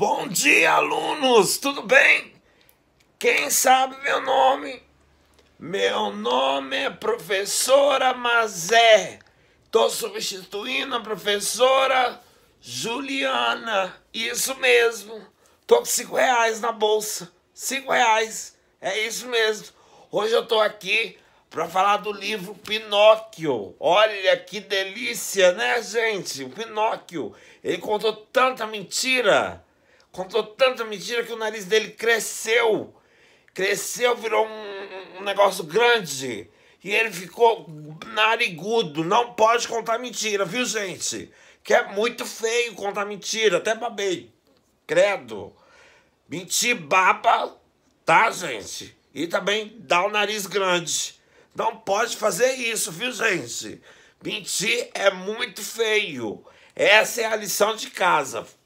Bom dia, alunos! Tudo bem? Quem sabe meu nome? Meu nome é professora Mazé. Estou substituindo a professora Juliana. Isso mesmo. Tô com cinco reais na bolsa. Cinco reais. É isso mesmo. Hoje eu tô aqui para falar do livro Pinóquio. Olha que delícia, né, gente? O Pinóquio. Ele contou tanta mentira Contou tanta mentira que o nariz dele cresceu. Cresceu, virou um, um negócio grande. E ele ficou narigudo. Não pode contar mentira, viu, gente? Que é muito feio contar mentira. Até babei. Credo. Mentir baba, tá, gente? E também dá o nariz grande. Não pode fazer isso, viu, gente? Mentir é muito feio. Essa é a lição de casa.